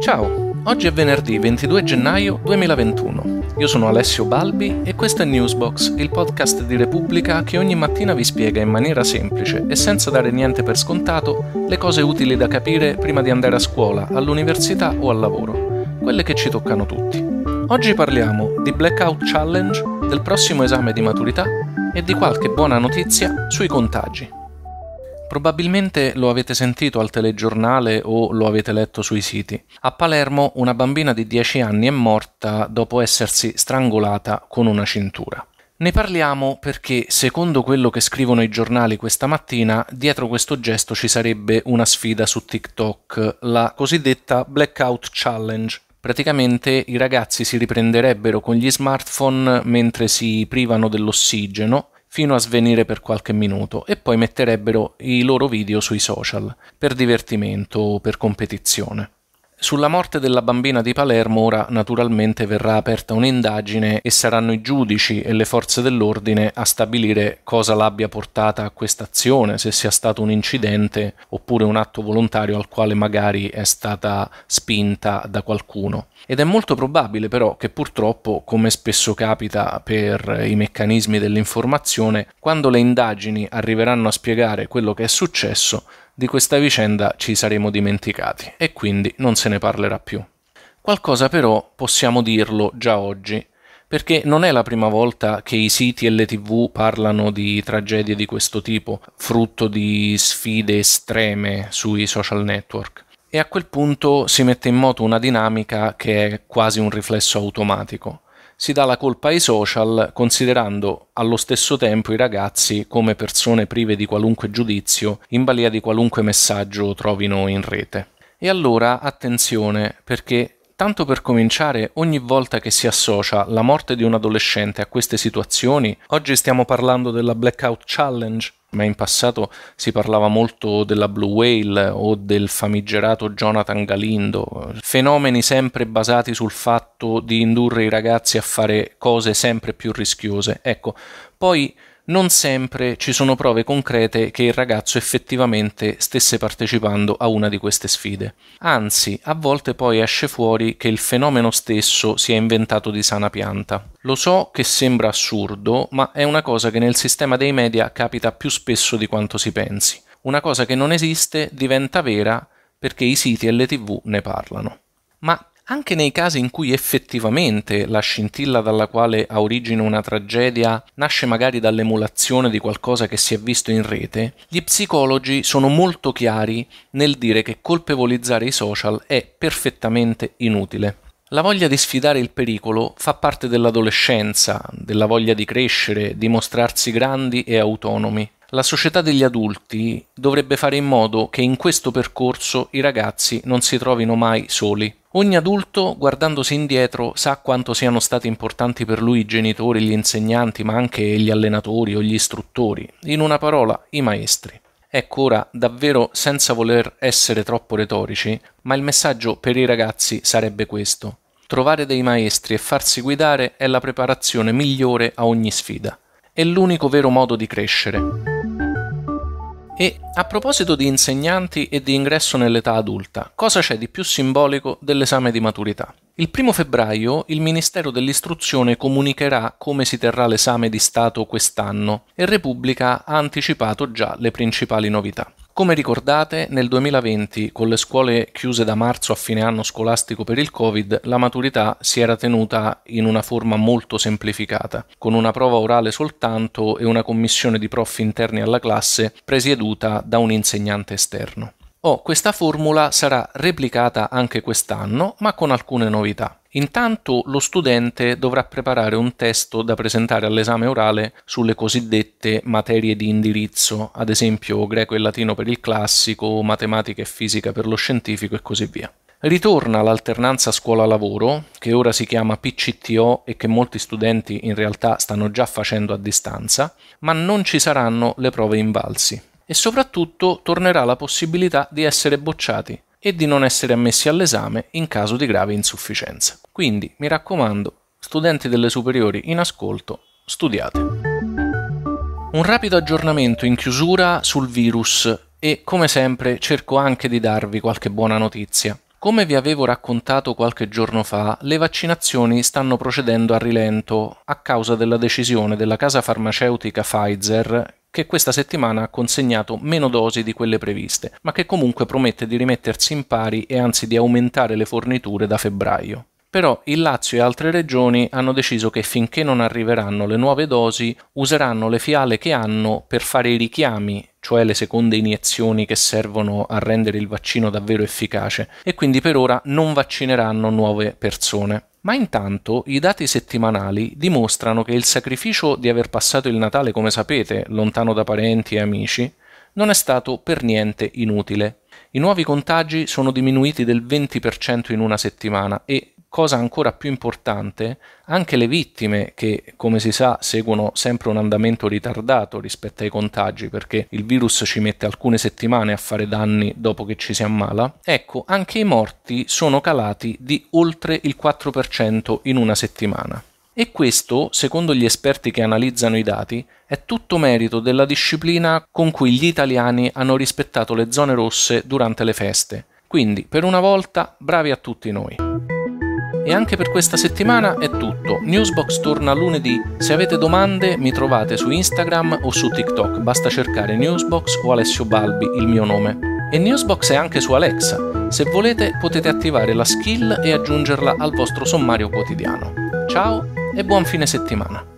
Ciao, oggi è venerdì 22 gennaio 2021. Io sono Alessio Balbi e questo è Newsbox, il podcast di Repubblica che ogni mattina vi spiega in maniera semplice e senza dare niente per scontato le cose utili da capire prima di andare a scuola, all'università o al lavoro, quelle che ci toccano tutti. Oggi parliamo di Blackout Challenge, del prossimo esame di maturità e di qualche buona notizia sui contagi. Probabilmente lo avete sentito al telegiornale o lo avete letto sui siti. A Palermo una bambina di 10 anni è morta dopo essersi strangolata con una cintura. Ne parliamo perché, secondo quello che scrivono i giornali questa mattina, dietro questo gesto ci sarebbe una sfida su TikTok, la cosiddetta Blackout Challenge. Praticamente i ragazzi si riprenderebbero con gli smartphone mentre si privano dell'ossigeno, fino a svenire per qualche minuto e poi metterebbero i loro video sui social per divertimento o per competizione. Sulla morte della bambina di Palermo ora naturalmente verrà aperta un'indagine e saranno i giudici e le forze dell'ordine a stabilire cosa l'abbia portata a questa azione, se sia stato un incidente oppure un atto volontario al quale magari è stata spinta da qualcuno. Ed è molto probabile però che purtroppo, come spesso capita per i meccanismi dell'informazione, quando le indagini arriveranno a spiegare quello che è successo, di questa vicenda ci saremo dimenticati e quindi non se ne parlerà più. Qualcosa però possiamo dirlo già oggi, perché non è la prima volta che i siti e le tv parlano di tragedie di questo tipo, frutto di sfide estreme sui social network. E a quel punto si mette in moto una dinamica che è quasi un riflesso automatico si dà la colpa ai social considerando allo stesso tempo i ragazzi come persone prive di qualunque giudizio in balia di qualunque messaggio trovino in rete. E allora attenzione perché Tanto per cominciare, ogni volta che si associa la morte di un adolescente a queste situazioni, oggi stiamo parlando della Blackout Challenge, ma in passato si parlava molto della Blue Whale o del famigerato Jonathan Galindo, fenomeni sempre basati sul fatto di indurre i ragazzi a fare cose sempre più rischiose. Ecco, poi non sempre ci sono prove concrete che il ragazzo effettivamente stesse partecipando a una di queste sfide. Anzi, a volte poi esce fuori che il fenomeno stesso si è inventato di sana pianta. Lo so che sembra assurdo, ma è una cosa che nel sistema dei media capita più spesso di quanto si pensi. Una cosa che non esiste diventa vera perché i siti e le tv ne parlano. Ma anche nei casi in cui effettivamente la scintilla dalla quale ha origine una tragedia nasce magari dall'emulazione di qualcosa che si è visto in rete, gli psicologi sono molto chiari nel dire che colpevolizzare i social è perfettamente inutile. La voglia di sfidare il pericolo fa parte dell'adolescenza, della voglia di crescere, di mostrarsi grandi e autonomi. La società degli adulti dovrebbe fare in modo che in questo percorso i ragazzi non si trovino mai soli. Ogni adulto, guardandosi indietro, sa quanto siano stati importanti per lui i genitori, gli insegnanti, ma anche gli allenatori o gli istruttori, in una parola, i maestri. Ecco ora, davvero senza voler essere troppo retorici, ma il messaggio per i ragazzi sarebbe questo. Trovare dei maestri e farsi guidare è la preparazione migliore a ogni sfida. È l'unico vero modo di crescere. E a proposito di insegnanti e di ingresso nell'età adulta, cosa c'è di più simbolico dell'esame di maturità? Il primo febbraio il Ministero dell'Istruzione comunicherà come si terrà l'esame di Stato quest'anno e Repubblica ha anticipato già le principali novità. Come ricordate, nel 2020, con le scuole chiuse da marzo a fine anno scolastico per il Covid, la maturità si era tenuta in una forma molto semplificata, con una prova orale soltanto e una commissione di prof interni alla classe presieduta da un insegnante esterno. Oh, questa formula sarà replicata anche quest'anno, ma con alcune novità. Intanto lo studente dovrà preparare un testo da presentare all'esame orale sulle cosiddette materie di indirizzo, ad esempio greco e latino per il classico, matematica e fisica per lo scientifico e così via. Ritorna l'alternanza scuola-lavoro, che ora si chiama PCTO e che molti studenti in realtà stanno già facendo a distanza, ma non ci saranno le prove invalsi e soprattutto tornerà la possibilità di essere bocciati e di non essere ammessi all'esame in caso di grave insufficienza. Quindi, mi raccomando, studenti delle superiori in ascolto, studiate. Un rapido aggiornamento in chiusura sul virus e come sempre cerco anche di darvi qualche buona notizia. Come vi avevo raccontato qualche giorno fa, le vaccinazioni stanno procedendo a rilento a causa della decisione della casa farmaceutica Pfizer che questa settimana ha consegnato meno dosi di quelle previste, ma che comunque promette di rimettersi in pari e anzi di aumentare le forniture da febbraio. Però il Lazio e altre regioni hanno deciso che finché non arriveranno le nuove dosi useranno le fiale che hanno per fare i richiami, cioè le seconde iniezioni che servono a rendere il vaccino davvero efficace, e quindi per ora non vaccineranno nuove persone. Ma intanto i dati settimanali dimostrano che il sacrificio di aver passato il Natale, come sapete, lontano da parenti e amici, non è stato per niente inutile. I nuovi contagi sono diminuiti del 20% in una settimana e, cosa ancora più importante, anche le vittime che, come si sa, seguono sempre un andamento ritardato rispetto ai contagi perché il virus ci mette alcune settimane a fare danni dopo che ci si ammala, ecco, anche i morti sono calati di oltre il 4% in una settimana. E questo, secondo gli esperti che analizzano i dati, è tutto merito della disciplina con cui gli italiani hanno rispettato le zone rosse durante le feste. Quindi, per una volta, bravi a tutti noi. E anche per questa settimana è tutto. Newsbox torna lunedì. Se avete domande mi trovate su Instagram o su TikTok, basta cercare Newsbox o Alessio Balbi, il mio nome. E Newsbox è anche su Alexa. Se volete potete attivare la skill e aggiungerla al vostro sommario quotidiano. Ciao e buon fine settimana.